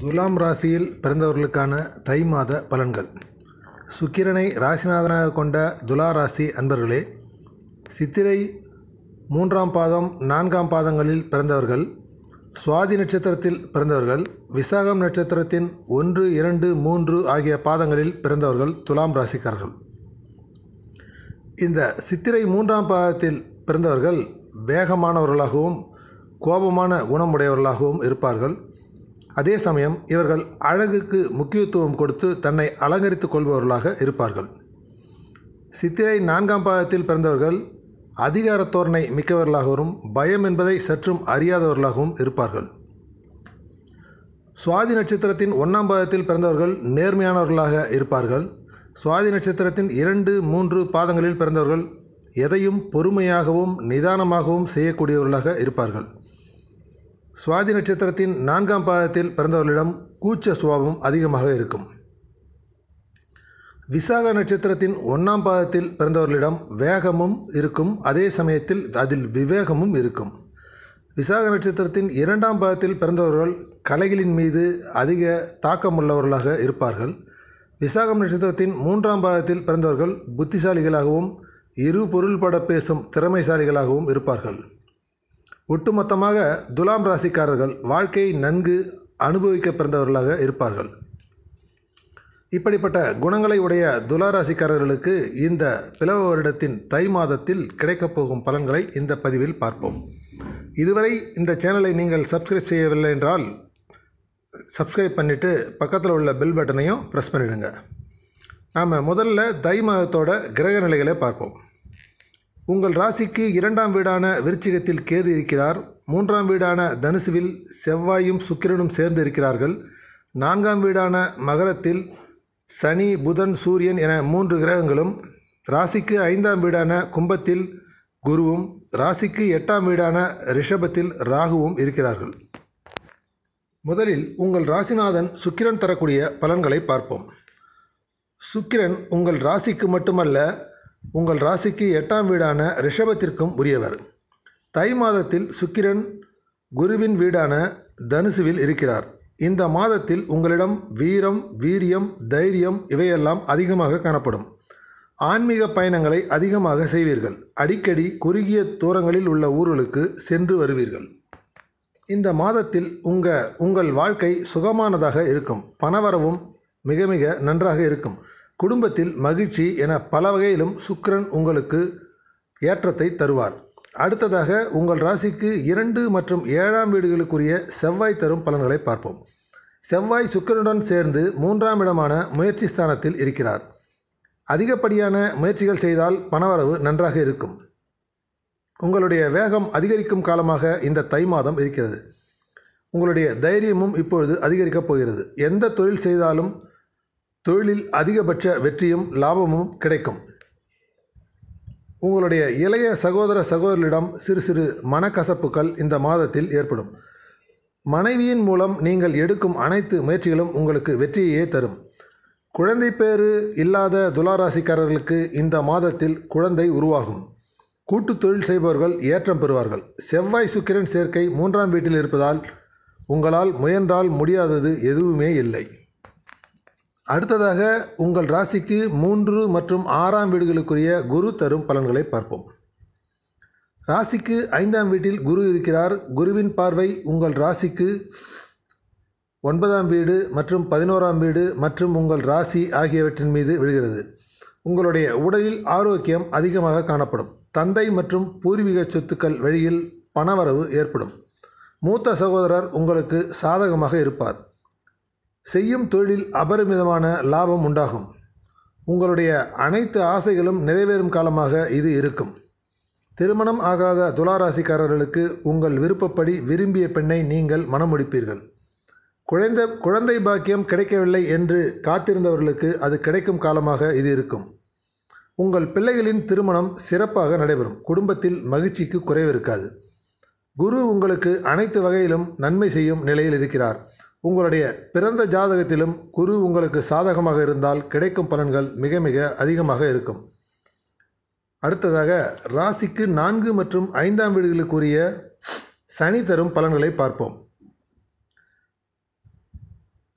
துலாம் ராசியில் பிறந்தவர்களுக்கான தை மாத பலன்கள் சுக்கிரனை ராசிநாதனாக கொண்ட துலா ராசி அன்பர்களே சித்திரை மூன்றாம் பாதம் நான்காம் பாதங்களில் பிறந்தவர்கள் சுவாதி நட்சத்திரத்தில் பிறந்தவர்கள் விசாகம் நட்சத்திரத்தின் ஒன்று இரண்டு மூன்று ஆகிய பாதங்களில் பிறந்தவர்கள் துலாம் ராசிக்காரர்கள் இந்த சித்திரை மூன்றாம் பாதத்தில் பிறந்தவர்கள் வேகமானவர்களாகவும் கோபமான குணமுடையவர்களாகவும் இருப்பார்கள் அதே சமயம் இவர்கள் அழகுக்கு முக்கியத்துவம் கொடுத்து தன்னை அலங்கரித்துக் கொள்பவர்களாக இருப்பார்கள் சித்திரை நான்காம் பாதத்தில் பிறந்தவர்கள் அதிகார தோரணை மிக்கவர்களாகவும் பயம் என்பதை சற்றும் அறியாதவர்களாகவும் இருப்பார்கள் சுவாதி நட்சத்திரத்தின் ஒன்றாம் பாதத்தில் பிறந்தவர்கள் நேர்மையானவர்களாக இருப்பார்கள் சுவாதி நட்சத்திரத்தின் இரண்டு மூன்று பாதங்களில் பிறந்தவர்கள் எதையும் பொறுமையாகவும் நிதானமாகவும் செய்யக்கூடியவர்களாக இருப்பார்கள் சுவாதி நட்சத்திரத்தின் நான்காம் பாதத்தில் பிறந்தவர்களிடம் கூச்ச சுவாபம் அதிகமாக இருக்கும் விசாக நட்சத்திரத்தின் ஒன்றாம் பாதத்தில் பிறந்தவர்களிடம் வேகமும் இருக்கும் அதே சமயத்தில் அதில் விவேகமும் இருக்கும் விசாக நட்சத்திரத்தின் இரண்டாம் பாதத்தில் பிறந்தவர்கள் கலைகளின் மீது அதிக தாக்கம் உள்ளவர்களாக இருப்பார்கள் விசாகம் நட்சத்திரத்தின் மூன்றாம் பாதத்தில் பிறந்தவர்கள் புத்திசாலிகளாகவும் இரு பொருள் பட பேசும் திறமைசாலிகளாகவும் இருப்பார்கள் ஒட்டுமொத்தமாக துலாம் ராசிக்காரர்கள் வாழ்க்கையை நன்கு அனுபவிக்க பிறந்தவர்களாக இருப்பார்கள் இப்படிப்பட்ட குணங்களை உடைய துலாராசிக்காரர்களுக்கு இந்த பிளவ வருடத்தின் தை மாதத்தில் கிடைக்கப் போகும் பலன்களை இந்த பதிவில் பார்ப்போம் இதுவரை இந்த சேனலை நீங்கள் சப்ஸ்கிரைப் செய்யவில்லை என்றால் சப்ஸ்கிரைப் பண்ணிவிட்டு பக்கத்தில் உள்ள பெல் பட்டனையும் ப்ரெஸ் பண்ணிவிடுங்க நாம் முதல்ல தை மாதத்தோட கிரக நிலைகளை பார்ப்போம் உங்கள் ராசிக்கு இரண்டாம் வீடான விருச்சிகத்தில் கேது இருக்கிறார் மூன்றாம் வீடான தனுசுவில் செவ்வாயும் சுக்கிரனும் சேர்ந்து இருக்கிறார்கள் நான்காம் வீடான மகரத்தில் சனி புதன் சூரியன் என மூன்று கிரகங்களும் ராசிக்கு ஐந்தாம் வீடான கும்பத்தில் குருவும் ராசிக்கு எட்டாம் வீடான ரிஷபத்தில் ராகுவும் இருக்கிறார்கள் முதலில் உங்கள் ராசிநாதன் சுக்கிரன் தரக்கூடிய பலன்களை பார்ப்போம் சுக்கிரன் உங்கள் ராசிக்கு மட்டுமல்ல உங்கள் ராசிக்கு எட்டாம் வீடான ரிஷபத்திற்கும் உரியவர் தை மாதத்தில் சுக்கிரன் குருவின் வீடான தனுசுவில் இருக்கிறார் இந்த மாதத்தில் உங்களிடம் வீரம் வீரியம் தைரியம் இவையெல்லாம் அதிகமாக காணப்படும் ஆன்மீக பயணங்களை அதிகமாக செய்வீர்கள் அடிக்கடி குறுகிய தூரங்களில் உள்ள ஊர்களுக்கு சென்று வருவீர்கள் இந்த மாதத்தில் உங்கள் உங்கள் வாழ்க்கை சுகமானதாக இருக்கும் பணவரவும் மிக மிக நன்றாக இருக்கும் குடும்பத்தில் மகிழ்ச்சி என பல வகையிலும் சுக்கரன் உங்களுக்கு ஏற்றத்தை தருவார் அடுத்ததாக உங்கள் ராசிக்கு இரண்டு மற்றும் ஏழாம் வீடுகளுக்குரிய செவ்வாய் தரும் பலன்களை பார்ப்போம் செவ்வாய் சுக்கரனுடன் சேர்ந்து மூன்றாம் இடமான முயற்சி ஸ்தானத்தில் இருக்கிறார் அதிகப்படியான முயற்சிகள் செய்தால் பணவரவு நன்றாக இருக்கும் உங்களுடைய வேகம் அதிகரிக்கும் காலமாக இந்த தை மாதம் இருக்கிறது உங்களுடைய தைரியமும் இப்பொழுது அதிகரிக்கப் போகிறது எந்த தொழில் செய்தாலும் தொழிலில் அதிகபட்ச வெற்றியும் லாபமும் கிடைக்கும் உங்களுடைய இளைய சகோதர சகோதரிடம் சிறு சிறு மனக்கசப்புகள் இந்த மாதத்தில் ஏற்படும் மனைவியின் மூலம் நீங்கள் எடுக்கும் அனைத்து முயற்சிகளும் உங்களுக்கு வெற்றியையே தரும் குழந்தை பேறு இல்லாத துளாராசிக்காரர்களுக்கு இந்த மாதத்தில் குழந்தை உருவாகும் கூட்டு தொழில் செய்பவர்கள் ஏற்றம் பெறுவார்கள் செவ்வாய் சுக்கிரன் சேர்க்கை மூன்றாம் வீட்டில் இருப்பதால் உங்களால் முயன்றால் முடியாதது எதுவுமே இல்லை அடுத்ததாக உங்கள் ராசிக்கு மூன்று மற்றும் ஆறாம் வீடுகளுக்குரிய குரு தரும் பலன்களை பார்ப்போம் ராசிக்கு ஐந்தாம் வீட்டில் குரு இருக்கிறார் குருவின் பார்வை உங்கள் ராசிக்கு ஒன்பதாம் வீடு மற்றும் பதினோராம் வீடு மற்றும் உங்கள் ராசி ஆகியவற்றின் மீது விழுகிறது உங்களுடைய உடலில் ஆரோக்கியம் அதிகமாக காணப்படும் தந்தை மற்றும் பூர்வீக சொத்துக்கள் வழியில் பணவரவு ஏற்படும் மூத்த சகோதரர் உங்களுக்கு சாதகமாக இருப்பார் செய்யும் தொழிலில் அபரிமிதமான லாபம் உண்டாகும் உங்களுடைய அனைத்து ஆசைகளும் நிறைவேறும் காலமாக இது இருக்கும் திருமணம் ஆகாத துளாராசிக்காரர்களுக்கு உங்கள் விருப்பப்படி விரும்பிய பெண்ணை நீங்கள் மனமுடிப்பீர்கள் குழந்தை குழந்தை பாக்கியம் கிடைக்கவில்லை என்று காத்திருந்தவர்களுக்கு அது கிடைக்கும் காலமாக இது இருக்கும் உங்கள் பிள்ளைகளின் திருமணம் சிறப்பாக நடைபெறும் குடும்பத்தில் மகிழ்ச்சிக்கு குறைவிருக்காது குரு உங்களுக்கு அனைத்து வகையிலும் நன்மை செய்யும் நிலையில் இருக்கிறார் உங்களுடைய பிறந்த ஜாதகத்திலும் குரு உங்களுக்கு சாதகமாக இருந்தால் கிடைக்கும் பலன்கள் மிக மிக அதிகமாக இருக்கும் அடுத்ததாக ராசிக்கு நான்கு மற்றும் ஐந்தாம் வீடுகளுக்குரிய சனி தரும் பலன்களை பார்ப்போம்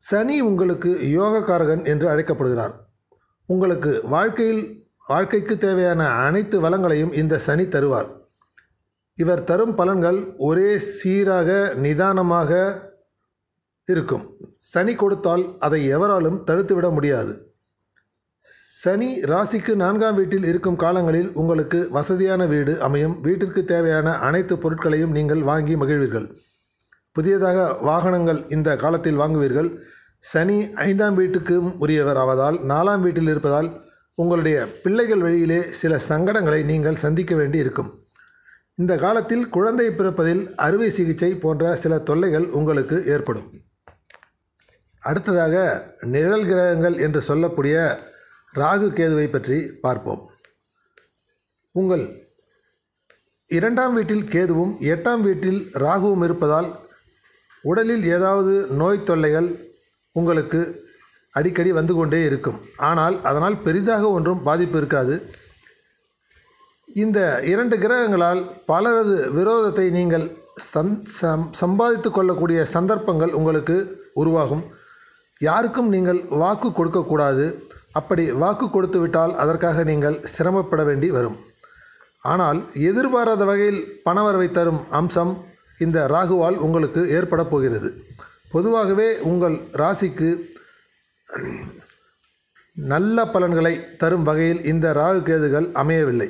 சனி உங்களுக்கு யோகக்காரகன் என்று அழைக்கப்படுகிறார் உங்களுக்கு வாழ்க்கையில் வாழ்க்கைக்கு தேவையான அனைத்து வளங்களையும் இந்த சனி தருவார் இவர் தரும் பலன்கள் ஒரே சீராக நிதானமாக இருக்கும் சனி கொடுத்தால் அதை எவராலும் தடுத்துவிட முடியாது சனி ராசிக்கு நான்காம் வீட்டில் இருக்கும் காலங்களில் உங்களுக்கு வசதியான வீடு அமையும் வீட்டிற்கு தேவையான அனைத்து பொருட்களையும் நீங்கள் வாங்கி மகிழ்வீர்கள் புதியதாக வாகனங்கள் இந்த காலத்தில் வாங்குவீர்கள் சனி ஐந்தாம் வீட்டுக்கும் உரியவர் ஆவதால் நாலாம் வீட்டில் இருப்பதால் உங்களுடைய பிள்ளைகள் வழியிலே சில சங்கடங்களை நீங்கள் சந்திக்க வேண்டி இருக்கும் இந்த காலத்தில் குழந்தை பிறப்பதில் அறுவை சிகிச்சை போன்ற சில தொல்லைகள் உங்களுக்கு ஏற்படும் அடுத்ததாக நிழல் கிரகங்கள் என்று சொல்லக்கூடிய ராகு கேதுவை பற்றி பார்ப்போம் உங்கள் இரண்டாம் வீட்டில் கேதுவும் எட்டாம் வீட்டில் ராகுவும் இருப்பதால் உடலில் ஏதாவது நோய் தொல்லைகள் உங்களுக்கு அடிக்கடி வந்து கொண்டே இருக்கும் ஆனால் அதனால் பெரிதாக ஒன்றும் பாதிப்பு இருக்காது இந்த இரண்டு கிரகங்களால் பலரது விரோதத்தை நீங்கள் சம் சம்பாதித்து கொள்ளக்கூடிய சந்தர்ப்பங்கள் உங்களுக்கு உருவாகும் யாருக்கும் நீங்கள் வாக்கு கொடுக்கக்கூடாது அப்படி வாக்கு கொடுத்துவிட்டால் அதற்காக நீங்கள் சிரமப்பட வேண்டி வரும் ஆனால் எதிர்பாராத வகையில் பணவரவை தரும் அம்சம் இந்த ராகுவால் உங்களுக்கு ஏற்பட போகிறது பொதுவாகவே உங்கள் ராசிக்கு நல்ல பலன்களை தரும் வகையில் இந்த ராகு கேதுகள் அமையவில்லை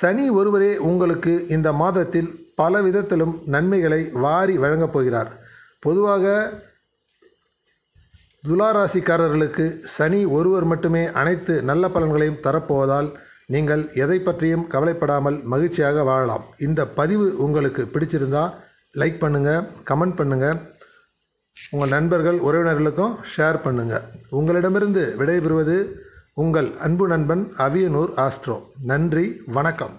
சனி ஒருவரே உங்களுக்கு இந்த மாதத்தில் பல விதத்திலும் நன்மைகளை வாரி வழங்கப் போகிறார் பொதுவாக துலாராசிக்காரர்களுக்கு சனி ஒருவர் மட்டுமே அனைத்து நல்ல பலன்களையும் தரப்போவதால் நீங்கள் எதை பற்றியும் கவலைப்படாமல் மகிழ்ச்சியாக வாழலாம் இந்த பதிவு உங்களுக்கு பிடிச்சிருந்தா லைக் பண்ணுங்கள் கமெண்ட் பண்ணுங்கள் உங்கள் நண்பர்கள் உறவினர்களுக்கும் ஷேர் பண்ணுங்கள் உங்களிடமிருந்து விடைபெறுவது உங்கள் அன்பு நண்பன் அவியனூர் ஆஸ்ட்ரோ நன்றி வணக்கம்